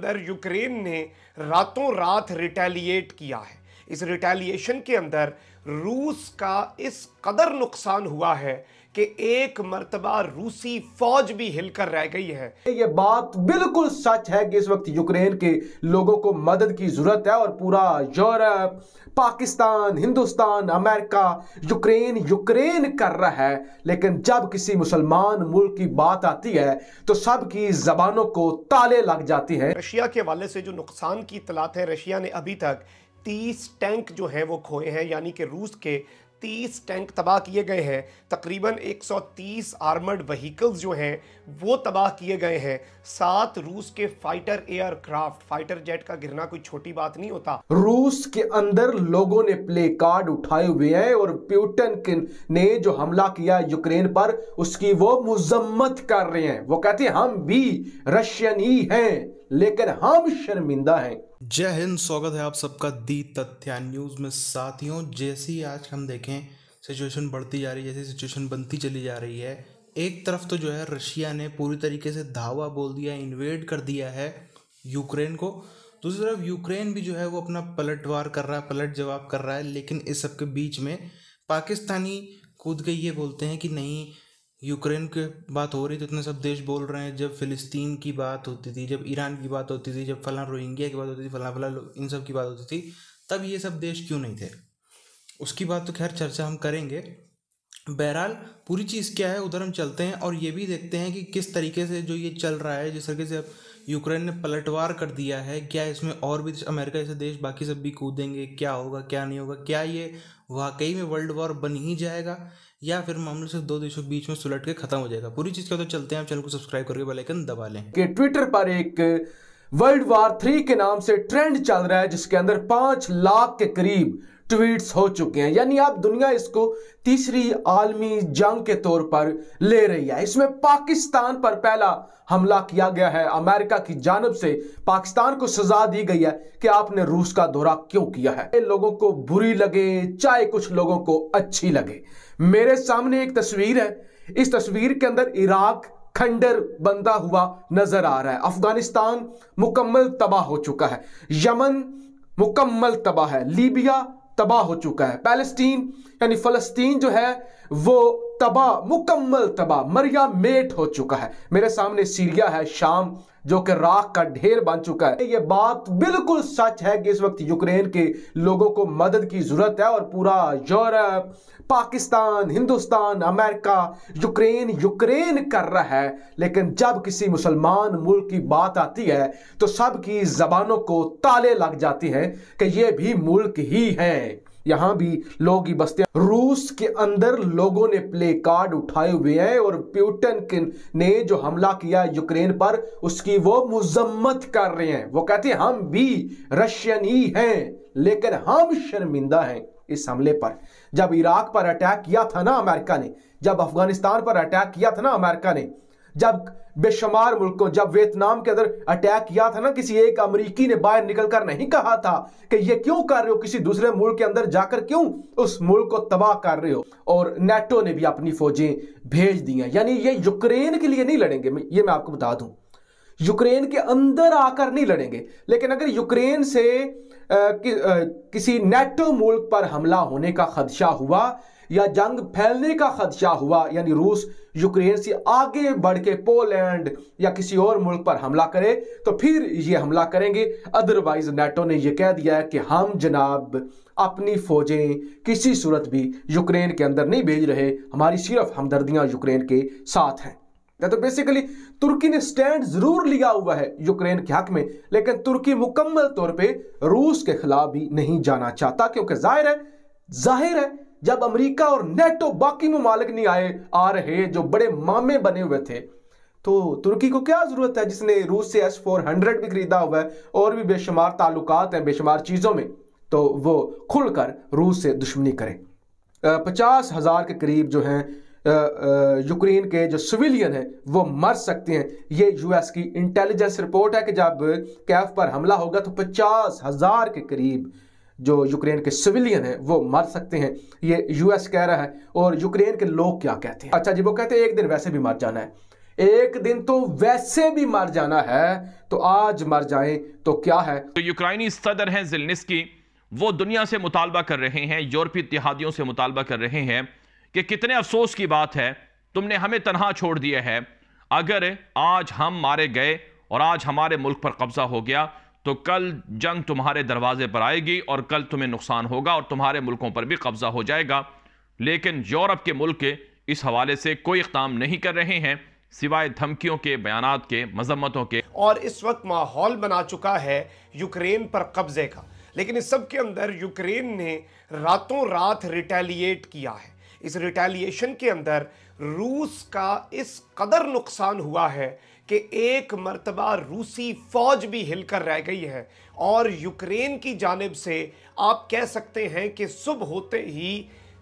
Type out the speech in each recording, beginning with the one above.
अंदर यूक्रेन ने रातों रात रिटेलिएट किया है इस रिटेलिएशन के अंदर रूस का इस कदर नुकसान हुआ है कि एक मरतबा रूसी फौज भी हिलकर रह गई है ये बात बिल्कुल सच है कि इस वक्त यूक्रेन के लोगों को मदद की जरूरत है और पूरा Europe Pakistan Hindustan America Ukraine Ukraine कर रहा है लेकिन जब किसी मुसलमान मुल्क की बात आती है तो सबकी जबानों को ताले लग जाती है रशिया के हवाले से जो नुकसान की इतलात है रशिया ने अभी तक तीस टैंक जो हैं वो खोए हैं यानी कि रूस के तीस टैंक तबाह किए गए हैं तकरीबन 130 आर्मर्ड वहीकल्स जो हैं वो तबाह किए गए हैं सात रूस के फाइटर एयरक्राफ्ट फाइटर जेट का गिरना कोई छोटी बात नहीं होता रूस के अंदर लोगों ने प्ले कार्ड उठाए हुए हैं और प्यूटन ने जो हमला किया यूक्रेन पर उसकी वो मुजम्मत कर रहे हैं वो कहते हैं हम भी रशियन ही हैं लेकिन हम शर्मिंदा हैं जय हिंद स्वागत है आप सबका दी तथ्या न्यूज़ में साथियों जैसे ही आज हम देखें सिचुएशन बढ़ती जा रही है जैसी सिचुएशन बनती चली जा रही है एक तरफ तो जो है रशिया ने पूरी तरीके से धावा बोल दिया इन्वेड कर दिया है यूक्रेन को दूसरी तरफ यूक्रेन भी जो है वो अपना पलटवार कर रहा है पलट जवाब कर रहा है लेकिन इस सब के बीच में पाकिस्तानी कूद के ये बोलते हैं कि नहीं यूक्रेन के बात हो रही तो इतने सब देश बोल रहे हैं जब फ़िलिस्तीन की बात होती थी जब ईरान की बात होती थी जब फला रोहिंग्या की बात होती थी फला फला इन सब की बात होती थी तब ये सब देश क्यों नहीं थे उसकी बात तो खैर चर्चा हम करेंगे बहरहाल पूरी चीज़ क्या है उधर हम चलते हैं और ये भी देखते हैं कि किस तरीके से जो ये चल रहा है जिस तरीके से अब यूक्रेन ने पलटवार कर दिया है क्या इसमें और भी अमेरिका जैसे देश बाकी सब भी कूदेंगे क्या होगा क्या नहीं होगा क्या ये वाकई में वर्ल्ड वॉर बन ही जाएगा या फिर मामले से दो देशों के बीच में सुलट के खत्म हो जाएगा पूरी चीज का तो चलते हैं आप चैनल को सब्सक्राइब करके बेलाइकन दबा लें कि ट्विटर पर एक वर्ल्ड वार थ्री के नाम से ट्रेंड चल रहा है जिसके अंदर पांच लाख के करीब ट्वीट्स हो चुके हैं यानी आप दुनिया इसको तीसरी आलमी जंग के तौर पर ले रही है इसमें पाकिस्तान पर पहला हमला किया गया है अमेरिका की जानब से पाकिस्तान को सजा दी गई है कि आपने रूस का दौरा क्यों किया है लोगों को बुरी लगे चाहे कुछ लोगों को अच्छी लगे मेरे सामने एक तस्वीर है इस तस्वीर के अंदर इराक खंडर बंदा हुआ नजर आ रहा है अफगानिस्तान मुकम्मल तबाह हो चुका है यमन मुकम्मल तबाह है लीबिया तबाह हो चुका है पैलेस्टीन यानी फ़लस्तीन जो है वो तबाह मुकम्मल तबाह मरिया मेट हो चुका है मेरे सामने सीरिया है शाम जो कि राख का ढेर बन चुका है ये बात बिल्कुल सच है कि इस वक्त यूक्रेन के लोगों को मदद की ज़रूरत है और पूरा Europe Pakistan Hindustan America Ukraine Ukraine कर रहा है लेकिन जब किसी मुसलमान मुल्क की बात आती है तो सबकी जबानों को ताले लग जाती है कि ये भी मुल्क ही है यहां भी लोग ही बसते हैं रूस के अंदर लोगों ने प्ले कार्ड उठाए हुए हैं और प्यूटन ने जो हमला किया यूक्रेन पर उसकी वो मुजम्मत कर रहे हैं वो कहते हैं हम भी रशियन ही हैं लेकिन हम शर्मिंदा हैं इस हमले पर जब इराक पर अटैक किया था ना अमेरिका ने जब अफगानिस्तान पर अटैक किया था ना अमेरिका ने जब बेशुमार मुल्कों जब वियतनाम के अंदर अटैक किया था ना किसी एक अमरीकी ने बाहर निकलकर नहीं कहा था कि ये क्यों कर रहे हो किसी दूसरे मुल्क के अंदर जाकर क्यों उस मुल्क को तबाह कर रहे हो और नेटो ने भी अपनी फौजें भेज दी हैं यानी ये यूक्रेन के लिए नहीं लड़ेंगे ये मैं आपको बता दूं यूक्रेन के अंदर आकर नहीं लड़ेंगे लेकिन अगर यूक्रेन से कि, किसी नेटो मुल्क पर हमला होने का खदशा हुआ या जंग फैलने का खदशा हुआ यानी रूस यूक्रेन से आगे बढ़ के पोलैंड या किसी और मुल्क पर हमला करे तो फिर ये हमला करेंगे अदरवाइज नेटो ने यह कह दिया है कि हम जनाब अपनी फौजें किसी सूरत भी यूक्रेन के अंदर नहीं भेज रहे हमारी सिर्फ हमदर्दियां यूक्रेन के साथ हैं तो बेसिकली तुर्की ने स्टैंड जरूर लिया हुआ है यूक्रेन के हक में लेकिन तुर्की मुकम्मल तौर पे रूस के खिलाफ भी नहीं जाना चाहता क्योंकि जाहिर है जाहिर है जब अमेरिका और नेटो बाकी ममालिक नहीं आए आ रहे जो बड़े मामे बने हुए थे तो तुर्की को क्या ज़रूरत है जिसने रूस से एस फोर हंड्रेड भी खरीदा हुआ है और भी बेशुमार ताल्लुकात हैं बेशुमार चीज़ों में तो वो खुलकर रूस से दुश्मनी करें पचास हज़ार के करीब जो हैं यूक्रेन के जो सिविलियन हैं वो मर सकते हैं ये यूएस की इंटेलिजेंस रिपोर्ट है कि जब कैफ पर हमला होगा तो पचास हज़ार के करीब जो यूक्रेन के सिविलियन हैं वो मर सकते हैं ये यूएस कह रहा है और यूक्रेन के लोग क्या कहते हैं अच्छा जी वो कहते हैं एक दिन वैसे भी मर जाना है एक दिन तो वैसे भी मर जाना है तो आज मर जाए तो क्या है तो यूक्रेनी सदर हैं जिलनिस्की वो दुनिया से मुतालबा कर रहे हैं यूरोपीय इतिहादियों से मुतालबा कर रहे हैं कि कितने अफसोस की बात है तुमने हमें तनहा छोड़ दिया है अगर आज हम मारे गए और आज हमारे मुल्क पर कब्जा हो गया तो कल जंग तुम्हारे दरवाजे पर आएगी और कल तुम्हें नुकसान होगा और तुम्हारे मुल्कों पर भी कब्जा हो जाएगा लेकिन यूरोप के मुल्क इस हवाले से कोई इकदाम नहीं कर रहे हैं सिवाय धमकियों के बयान के मजम्मतों के और इस वक्त माहौल बना चुका है यूक्रेन पर कब्जे का लेकिन इस सब के अंदर यूक्रेन ने रातों रात रिटेलिएट किया है इस रिटेलिएशन के अंदर रूस का इस कदर नुकसान हुआ है कि एक मरतबा रूसी फौज भी हिलकर रह गई है और यूक्रेन की जानब से आप कह सकते हैं कि सुबह होते ही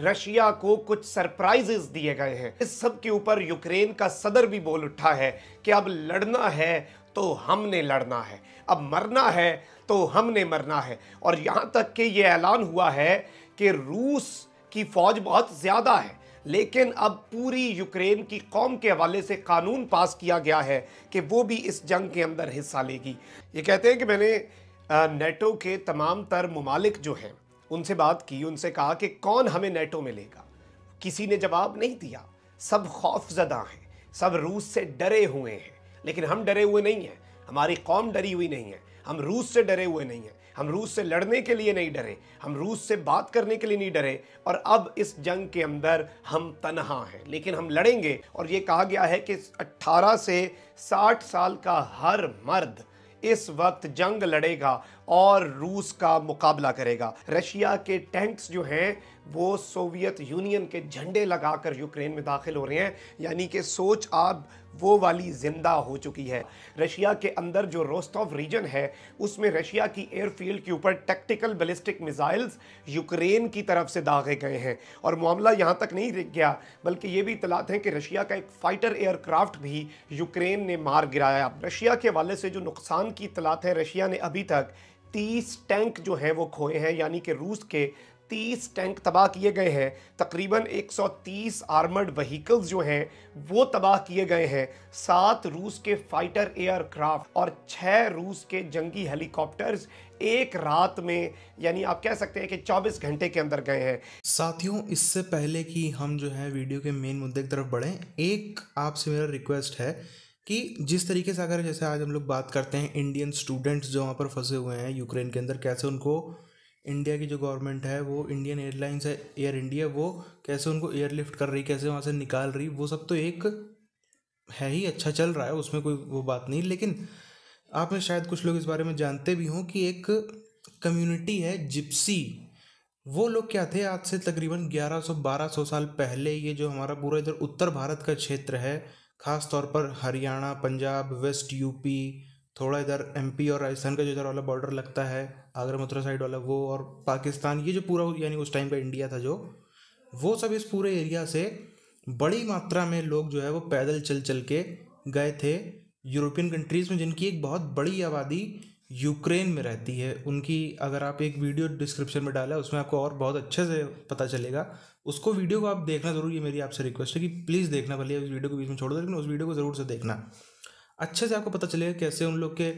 रशिया को कुछ सरप्राइजेस दिए गए हैं इस सब के ऊपर यूक्रेन का सदर भी बोल उठा है कि अब लड़ना है तो हमने लड़ना है अब मरना है तो हमने मरना है और यहाँ तक कि ये ऐलान हुआ है कि रूस की फौज बहुत ज़्यादा है लेकिन अब पूरी यूक्रेन की कौम के हवाले से कानून पास किया गया है कि वो भी इस जंग के अंदर हिस्सा लेगी ये कहते हैं कि मैंने नेटो के तमाम तर ममालिक जो हैं उनसे बात की उनसे कहा कि कौन हमें नेटो में लेगा किसी ने जवाब नहीं दिया सब खौफजदा हैं सब रूस से डरे हुए हैं लेकिन हम डरे हुए नहीं हैं हमारी कौम डरी हुई नहीं है हम रूस से डरे हुए नहीं हैं हम रूस से लड़ने के लिए नहीं डरे हम रूस से बात करने के लिए नहीं डरे और अब इस जंग के अंदर हम तनहा हैं लेकिन हम लड़ेंगे और ये कहा गया है कि 18 से 60 साल का हर मर्द इस वक्त जंग लड़ेगा और रूस का मुकाबला करेगा रशिया के टैंक्स जो हैं वो सोवियत यूनियन के झंडे लगाकर यूक्रेन में दाखिल हो रहे हैं यानी कि सोच आप वो वाली जिंदा हो चुकी है रशिया के अंदर जो रोस्टॉफ रीजन है उसमें रशिया की एयरफील्ड के ऊपर टैक्टिकल बैलिस्टिक मिसाइल्स यूक्रेन की तरफ से दागे गए हैं और मामला यहाँ तक नहीं गया बल्कि ये भी इतलात है कि रशिया का एक फ़ाइटर एयरक्राफ्ट भी यूक्रेन ने मार गिराया रशिया के हवाले से जो नुकसान की इतलात है रशिया ने अभी तक 30 टैंक जो हैं वो खोए हैं यानी कि रूस के 30 टैंक तबाह किए गए हैं तकरीबन 130 आर्मर्ड व्हीकल्स जो हैं वो तबाह किए गए हैं सात रूस के फाइटर एयरक्राफ्ट और छः रूस के जंगी हेलीकॉप्टर्स एक रात में यानी आप कह सकते हैं कि 24 घंटे के अंदर गए हैं साथियों इससे पहले कि हम जो है वीडियो के मेन मुद्दे की तरफ बढ़ें एक आपसे मेरा रिक्वेस्ट है कि जिस तरीके से अगर जैसे आज हम लोग बात करते हैं इंडियन स्टूडेंट्स जो वहाँ पर फंसे हुए हैं यूक्रेन के अंदर कैसे उनको इंडिया की जो गवर्नमेंट है वो इंडियन एयरलाइंस है एयर इंडिया वो कैसे उनको एयरलिफ्ट कर रही कैसे वहाँ से निकाल रही वो सब तो एक है ही अच्छा चल रहा है उसमें कोई वो बात नहीं लेकिन आप में शायद कुछ लोग इस बारे में जानते भी हों कि एक कम्युनिटी है जिप्सी वो लोग क्या थे आज से तकरीबन 1100-1200 साल पहले ये जो हमारा पूरा इधर उत्तर भारत का क्षेत्र है ख़ास तौर पर हरियाणा पंजाब वेस्ट यूपी थोड़ा इधर एमपी और राजस्थान का जो इधर वाला बॉर्डर लगता है आगरा मथुरा साइड वाला वो और पाकिस्तान ये जो पूरा यानी उस टाइम पे इंडिया था जो वो सब इस पूरे एरिया से बड़ी मात्रा में लोग जो है वो पैदल चल चल के गए थे यूरोपियन कंट्रीज़ में जिनकी एक बहुत बड़ी आबादी यूक्रेन में रहती है उनकी अगर आप एक वीडियो डिस्क्रिप्शन में डाला उसमें आपको और बहुत अच्छे से पता चलेगा उसको वीडियो को आप देखना ज़रूर ये मेरी आपसे रिक्वेस्ट है कि प्लीज़ देखना भले उस वीडियो को बीच में छोड़ दो लेकिन उस वीडियो को ज़रूर से देखना अच्छे से आपको पता चलेगा कैसे उन लोग के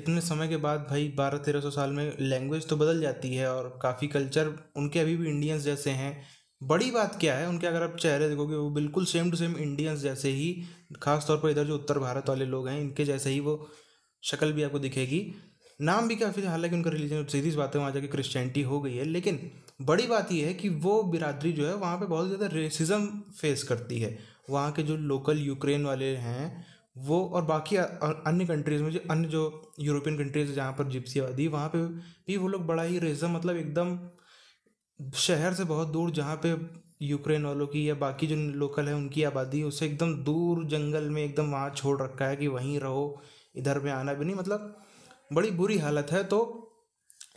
इतने समय के बाद भाई बारह तेरह सौ साल में लैंग्वेज तो बदल जाती है और काफ़ी कल्चर उनके अभी भी इंडियंस जैसे हैं बड़ी बात क्या है उनके अगर आप चेहरे देखोगे वो बिल्कुल सेम टू सेम इंडियंस जैसे ही खासतौर पर इधर जो उत्तर भारत वाले लोग हैं इनके जैसे ही वो शक्ल भी आपको दिखेगी नाम भी काफ़ी हालांकि उनका रिलीजन सीधी बात है वहाँ जाके क्रिश्चियनिटी हो गई है लेकिन बड़ी बात यह है कि वो बिरादरी जो है वहाँ पर बहुत ज़्यादा रेसिज़म फेस करती है वहाँ के जो लोकल यूक्रेन वाले हैं वो और बाकी अन्य कंट्रीज़ में जो अन्य जो यूरोपियन कंट्रीज़ जहाँ पर जिप्सी आबादी वहाँ पे भी वो लोग बड़ा ही रेजम मतलब एकदम शहर से बहुत दूर जहाँ पे यूक्रेन वालों की या बाकी जो लोकल है उनकी आबादी उसे एकदम दूर जंगल में एकदम वहाँ छोड़ रखा है कि वहीं रहो इधर में आना भी नहीं मतलब बड़ी बुरी हालत है तो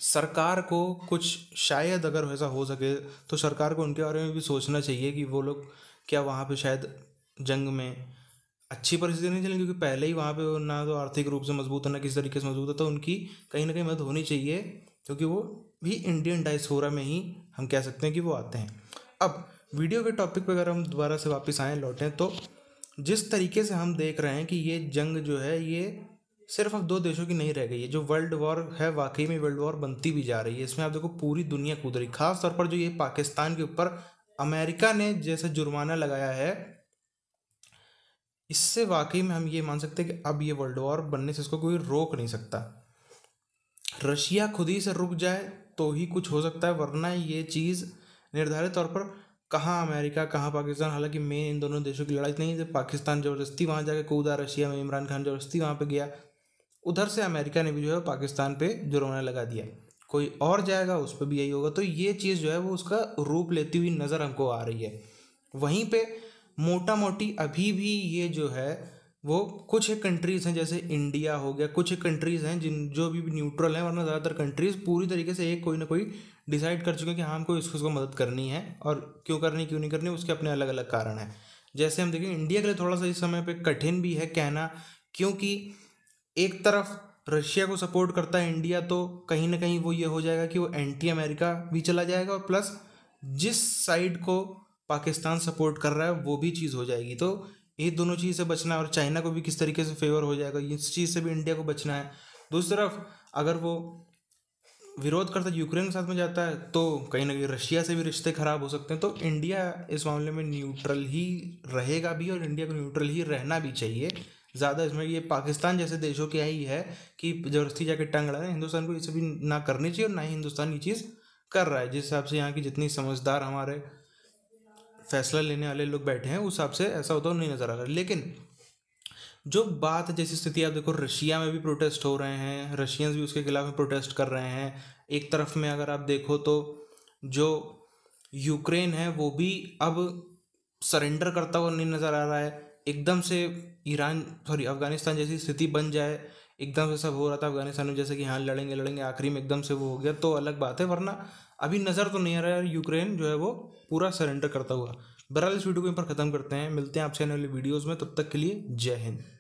सरकार को कुछ शायद अगर ऐसा हो सके तो सरकार को उनके बारे में भी सोचना चाहिए कि वो लोग क्या वहाँ पे शायद जंग में अच्छी परिस्थिति नहीं चलेंगी क्योंकि पहले ही वहाँ पे ना तो आर्थिक रूप से मजबूत है ना किसी तरीके से मजबूत है तो उनकी कहीं ना कहीं मदद होनी चाहिए क्योंकि वो भी इंडियन डाइसोरा में ही हम कह सकते हैं कि वो आते हैं अब वीडियो के टॉपिक पर अगर हम दोबारा से वापस आएँ लौटें तो जिस तरीके से हम देख रहे हैं कि ये जंग जो है ये सिर्फ अब दो देशों की नहीं रह गई है जो वर्ल्ड वॉर है वाकई में वर्ल्ड वॉर बनती भी जा रही है इसमें आप देखो पूरी दुनिया कूद रही खास तौर पर जो ये पाकिस्तान के ऊपर अमेरिका ने जैसा जुर्माना लगाया है इससे वाकई में हम ये मान सकते हैं कि अब ये वर्ल्ड वॉर बनने से इसको कोई रोक नहीं सकता रशिया खुद ही से रुक जाए तो ही कुछ हो सकता है वरना ये चीज़ निर्धारित तौर पर कहाँ अमेरिका कहाँ पाकिस्तान हालांकि मेन इन दोनों देशों की लड़ाई नहीं थी पाकिस्तान ज़बरदस्ती वहाँ जाके कूदा रशिया में इमरान खान ज़बरदस्ती वहाँ पे गया उधर से अमेरिका ने भी जो है पाकिस्तान पे जुर्माना लगा दिया कोई और जाएगा उस पर भी यही होगा तो ये चीज़ जो है वो उसका रूप लेती हुई नज़र हमको आ रही है वहीं पे मोटा मोटी अभी भी ये जो है वो कुछ कंट्रीज़ हैं जैसे इंडिया हो गया कुछ कंट्रीज़ हैं जिन जो भी न्यूट्रल हैं वरना ज़्यादातर कंट्रीज़ पूरी तरीके से एक कोई ना कोई डिसाइड कर चुके हैं कि हाँ हमको इसको उसको मदद करनी है और क्यों करनी क्यों नहीं करनी उसके अपने अलग अलग कारण हैं जैसे हम देखें इंडिया के लिए थोड़ा सा इस समय पर कठिन भी है कहना क्योंकि एक तरफ रशिया को सपोर्ट करता है इंडिया तो कहीं ना कहीं वो ये हो जाएगा कि वो एंटी अमेरिका भी चला जाएगा और प्लस जिस साइड को पाकिस्तान सपोर्ट कर रहा है वो भी चीज़ हो जाएगी तो ये दोनों चीज़ से बचना है और चाइना को भी किस तरीके से फेवर हो जाएगा इस चीज़ से भी इंडिया को बचना है दूसरी तरफ अगर वो विरोध करता यूक्रेन के साथ में जाता है तो कहीं ना कहीं रशिया से भी रिश्ते ख़राब हो सकते हैं तो इंडिया इस मामले में न्यूट्रल ही रहेगा भी और इंडिया को न्यूट्रल ही रहना भी चाहिए ज़्यादा इसमें ये पाकिस्तान जैसे देशों की आई है कि ज़बरदस्ती जाके टांग अड़ा हिंदुस्तान को ये सभी ना करनी चाहिए और ना ही हिंदुस्तान ये चीज़ कर रहा है जिस हिसाब से यहाँ की जितनी समझदार हमारे फैसला लेने वाले लोग बैठे हैं उस हिसाब से ऐसा होता नहीं नज़र आ रहा लेकिन जो बात जैसी स्थिति आप देखो रशिया में भी प्रोटेस्ट हो रहे हैं रशियंस भी उसके खिलाफ प्रोटेस्ट कर रहे हैं एक तरफ में अगर आप देखो तो जो यूक्रेन है वो भी अब सरेंडर करता हुआ नहीं नज़र आ रहा है एकदम से ईरान सॉरी अफ़गानिस्तान जैसी स्थिति बन जाए एकदम से सब हो रहा था अफ़गानिस्तान में जैसे कि हाँ लड़ेंगे लड़ेंगे आखिरी में एकदम से वो हो गया तो अलग बात है वरना अभी नज़र तो नहीं आ रहा है यूक्रेन जो है वो पूरा सरेंडर करता हुआ बहरहाल इस वीडियो को इन पर ख़त्म करते हैं मिलते हैं आपसे आने वाले वीडियोज़ में तब तक के लिए जय हिंद